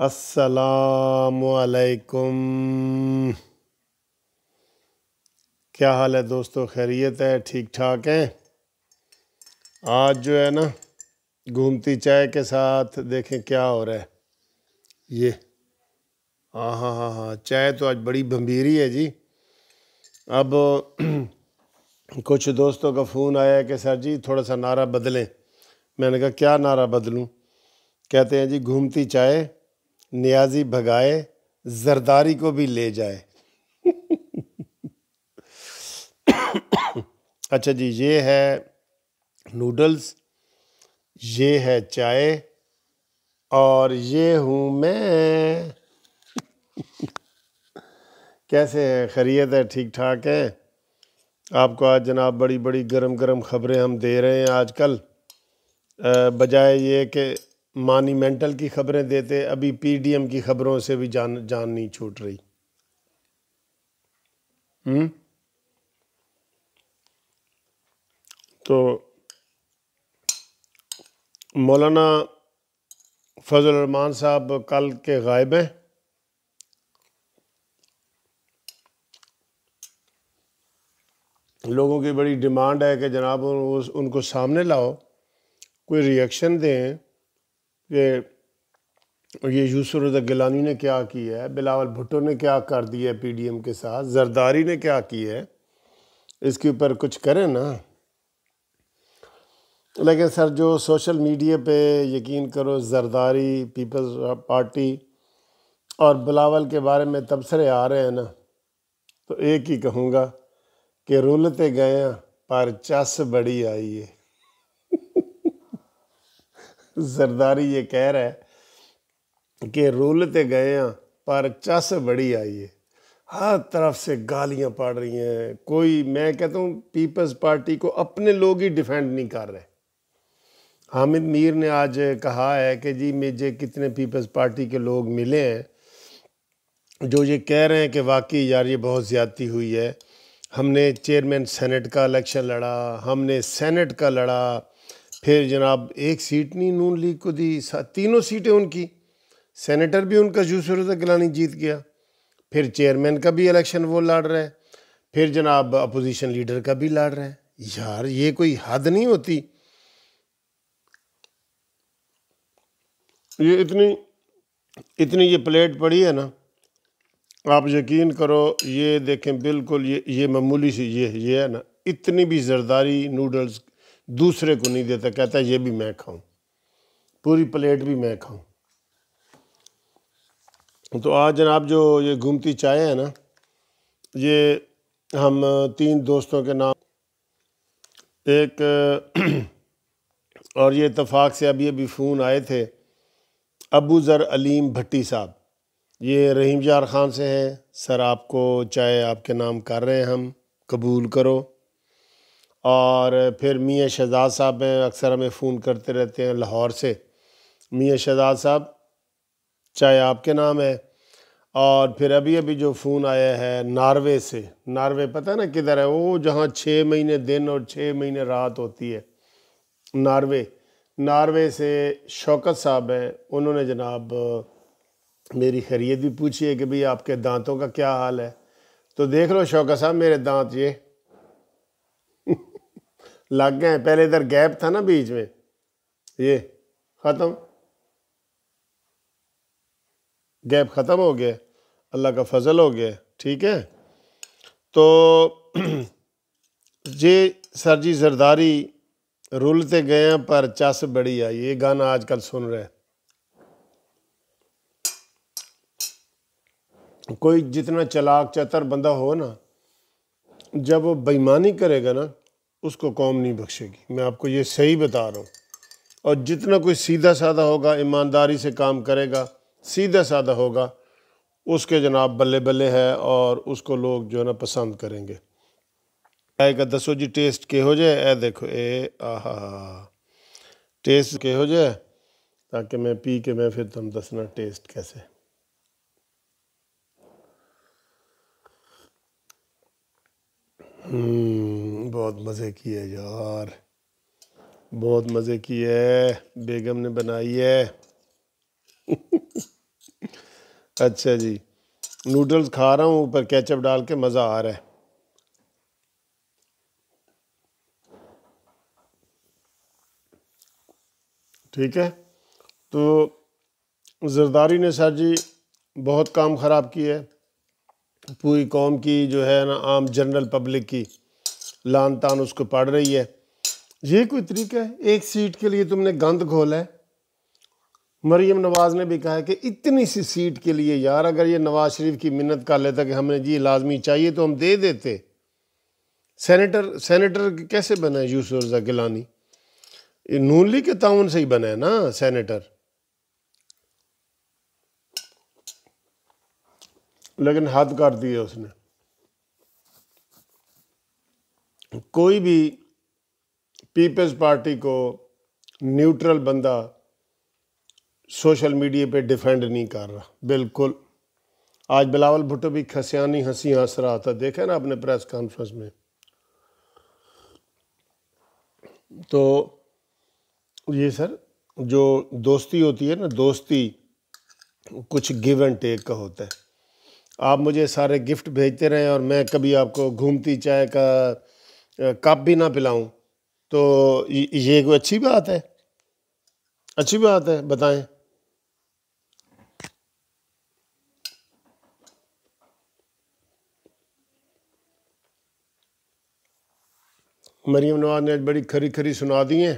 असलकुम क्या हाल है दोस्तों खैरियत है ठीक ठाक हैं आज जो है ना घूमती चाय के साथ देखें क्या हो रहा है ये हाँ हाँ हाँ हाँ चाय तो आज बड़ी भंभीरी है जी अब कुछ दोस्तों का फ़ोन आया है कि सर जी थोड़ा सा नारा बदलें मैंने कहा क्या नारा बदलूं कहते हैं जी घूमती चाय नियाजी भगाए जरदारी को भी ले जाए अच्छा जी ये है नूडल्स ये है चाय और ये हूँ मैं कैसे हैं खैरियत है ठीक ठाक है आपको आज जनाब बड़ी बड़ी गरम गरम ख़बरें हम दे रहे हैं आजकल बजाय ये कि मानीमेंटल की खबरें देते अभी पीडीएम की खबरों से भी जान जान नहीं छूट रही हम्म तो मौलाना फजल रमान साहब कल के गायब हैं लोगों की बड़ी डिमांड है कि जनाब उस उनको सामने लाओ कोई रिएक्शन दें कि ये यूसर गिलानी ने क्या किया है बिलावल भुट्टो ने क्या कर दिया है पीडीएम के साथ जरदारी ने क्या किया है इसके ऊपर कुछ करें ना लेकिन सर जो सोशल मीडिया पे यकीन करो जरदारी पीपल्स पार्टी और बिलावल के बारे में तबसरे आ रहे हैं ना तो एक ही कहूँगा कि रुलते गए पर चस बड़ी आई है जरदारी ये कह रहा है कि रूल तो गए हैं पर चस बड़ी आई है हर तरफ से गालियां पड़ रही हैं कोई मैं कहता हूँ पीपल्स पार्टी को अपने लोग ही डिफेंड नहीं कर रहे हामिद मीर ने आज कहा है कि जी मुझे कितने पीपल्स पार्टी के लोग मिले हैं जो ये कह रहे हैं कि वाकई यार ये बहुत ज़्यादती हुई है हमने चेयरमैन सेनेट का इलेक्शन लड़ा हमने सेनेट का लड़ा फिर जनाब एक सीट नहीं नून लीग को दी तीनों सीटें उनकी सेनेटर भी उनका जूसर गिलानी जीत गया फिर चेयरमैन का भी इलेक्शन वो लड़ रहा है फिर जनाब अपोजिशन लीडर का भी लड़ रहे हैं यार ये कोई हद नहीं होती ये इतनी इतनी ये प्लेट पड़ी है ना आप यकीन करो ये देखें बिल्कुल ये ये मामूली सी ये ये है ना इतनी भी जरदारी नूडल्स दूसरे को नहीं देता कहता ये भी मैं खाऊं पूरी प्लेट भी मैं खाऊं तो आज जनाब जो ये घूमती चाय है ना ये हम तीन दोस्तों के नाम एक और ये इतफाक़ से अभी अभी फ़ोन आए थे अबू ज़र अलीम भट्टी साहब ये रहीम जार ख़ान से हैं सर आपको चाहे आपके नाम कर रहे हैं हम कबूल करो और फिर मियाँ शहजाद साहब हैं अक्सर हमें फ़ोन करते रहते हैं लाहौर से मियाँ शहजाद साहब चाहे आपके नाम है और फिर अभी अभी जो फ़ोन आया है नार्वे से नार्वे पता है ना किधर है वो जहाँ छः महीने दिन और छः महीने रात होती है नार्वे नार्वे से शौकत साहब हैं उन्होंने जनाब मेरी खैरियत भी पूछी है कि भाई आपके दांतों का क्या हाल है तो देख लो शौकत साहब मेरे दांत ये लग गए पहले इधर गैप था ना बीच में ये ख़त्म गैप ख़त्म हो गया अल्लाह का फजल हो गया ठीक है तो ये सर जी जरदारी रुलते गए पर चस बड़ी आई ये गाना आजकल सुन रहे कोई जितना चलाक चतर बंदा हो ना जब वो बेईमानी करेगा ना उसको कौम नहीं बख्शेगी मैं आपको ये सही बता रहा हूँ और जितना कोई सीधा साधा होगा ईमानदारी से काम करेगा सीधा साधा होगा उसके जनाब बल्ले बल्ले है और उसको लोग जो है ना पसंद करेंगे आएगा दसो जी टेस्ट के हो जाए ऐ देखो ए आहा टेस्ट के हो जाए ताकि मैं पी के मैं फिर तुम दसना टेस्ट कैसे हम्म बहुत मज़े किए यार बहुत मज़े किए बेगम ने बनाई है अच्छा जी नूडल्स खा रहा हूँ ऊपर केचप डाल के मज़ा आ रहा है ठीक है तो जरदारी ने सर जी बहुत काम ख़राब किया है पूरी कौम की जो है ना आम जनरल पब्लिक की लान तान उसको पड़ रही है ये कोई तरीका है एक सीट के लिए तुमने गंद खोला है मरियम नवाज़ ने भी कहा है कि इतनी सी सीट के लिए यार अगर ये नवाज़ शरीफ की मिन्नत कर लेता कि हमें जी लाजमी चाहिए तो हम दे देते सेनेटर सेनेटर कैसे बना है यूसुफ रजा गिलानी ये नूली के ताउन से ही बना है ना सेनेटर लेकिन हद काट दिए उसने कोई भी पीपल्स पार्टी को न्यूट्रल बंदा सोशल मीडिया पे डिफेंड नहीं कर रहा बिल्कुल आज बिलावल भुट्टो भी खसियानी हंसी हंस रहा था देखा ना आपने प्रेस कॉन्फ्रेंस में तो ये सर जो दोस्ती होती है ना दोस्ती कुछ गिव एंड टेक का होता है आप मुझे सारे गिफ्ट भेजते रहें और मैं कभी आपको घूमती चाय का कप भी ना पिलाऊं तो ये कोई अच्छी बात है अच्छी बात है बताएं मरियम नवाज ने आज बड़ी खरी खरी सुना दी है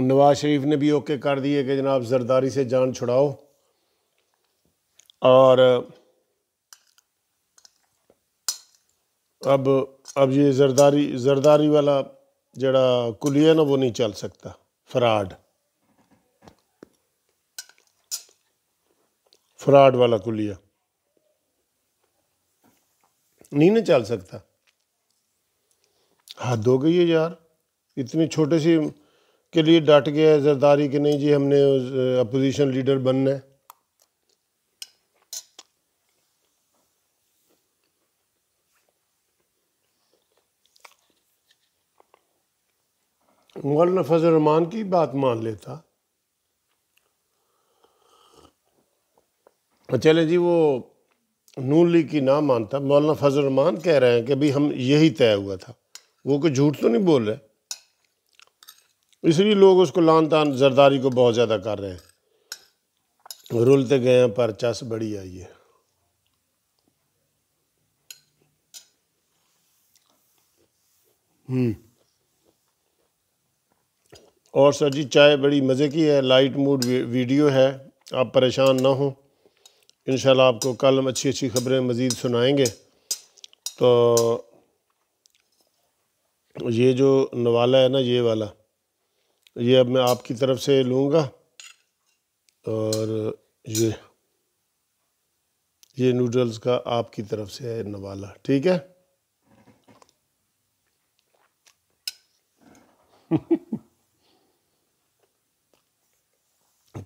नवाज शरीफ ने भी ओके कर दिए कि जनाब जरदारी से जान छुड़ाओ और अब अब ये जरदारी जरदारी वाला जड़ा कुलिया ना वो नहीं चल सकता फ्राड फ्राड वाला कुलिया नहीं ना चल सकता हद हो गई है यार इतनी छोटे सी के लिए डट गया है जरदारी कि नहीं जी हमने अपोजिशन लीडर बनना है मौलाना फजल फजलरहमान की बात मान लेता चले जी वो नून लीग की ना मानता मौलाना फजलरहमान कह रहे हैं कि भाई हम यही तय हुआ था वो कोई झूठ तो नहीं बोल रहे इसलिए लोग उसको लान तान जरदारी को बहुत ज़्यादा कर रहे हैं रुलते गए हैं पर चस बड़ी आई है हम्म और सर जी चाय बड़ी मज़े की है लाइट मूड वीडियो है आप परेशान ना हो इन आपको कल हम अच्छी अच्छी खबरें मज़ीद सुनाएंगे तो ये जो नवाला है ना ये वाला ये अब मैं आपकी तरफ से लूँगा और ये ये नूडल्स का आपकी तरफ से है नवाला ठीक है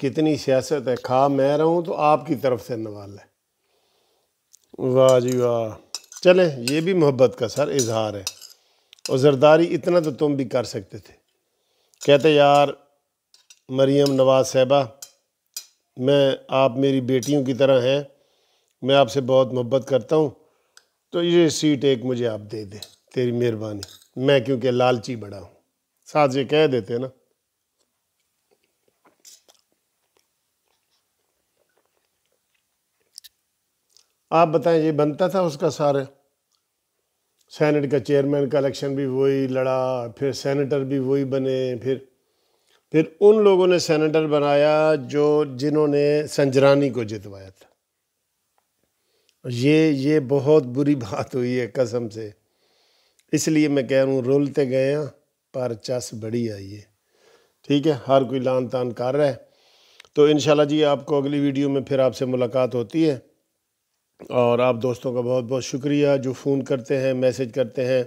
कितनी सियासत है खा मैं रहूँ तो आपकी तरफ से नवाल है वाह जी वाह चलें ये भी मोहब्बत का सर इजहार है और जरदारी इतना तो तुम भी कर सकते थे कहते यार मरियम नवाज साहबा मैं आप मेरी बेटियों की तरह हैं मैं आपसे बहुत मोहब्बत करता हूँ तो ये सीट एक मुझे आप दे दें तेरी मेहरबानी मैं क्योंकि लालची बड़ा हूँ साथ ये कह देते ना आप बताएं ये बनता था उसका सारा सेनेट का चेयरमैन का इलेक्शन भी वही लड़ा फिर सेनेटर भी वही बने फिर फिर उन लोगों ने सेनेटर बनाया जो जिन्होंने संजरानी को जितवाया था ये ये बहुत बुरी बात हुई है कसम से इसलिए मैं कह रहा हूँ रोलते गए हैं पर चस बड़ी आई है ठीक है हर कोई लान तान कर रहा है तो इन जी आपको अगली वीडियो में फिर आपसे मुलाकात होती है और आप दोस्तों का बहुत बहुत शुक्रिया जो फ़ोन करते हैं मैसेज करते हैं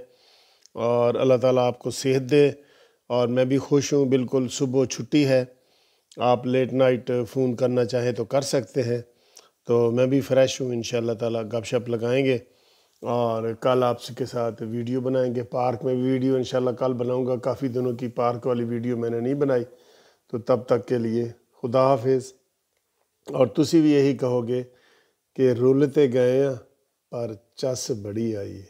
और अल्लाह ताला आपको सेहत दे और मैं भी खुश हूँ बिल्कुल सुबह छुट्टी है आप लेट नाइट फ़ोन करना चाहें तो कर सकते हैं तो मैं भी फ़्रेश हूँ इन ताला गपशप लगाएंगे और कल आपके साथ वीडियो बनाएंगे पार्क में वीडियो इन कल बनाऊँगा काफ़ी दिनों की पार्क वाली वीडियो मैंने नहीं बनाई तो तब तक के लिए खुदा हाफिज़ और तुम भी यही कहोगे ਕਿ ਰੁੱਲ ਤੇ ਗਏ ਆ ਪਰ ਚਸ ਬੜੀ ਆਈ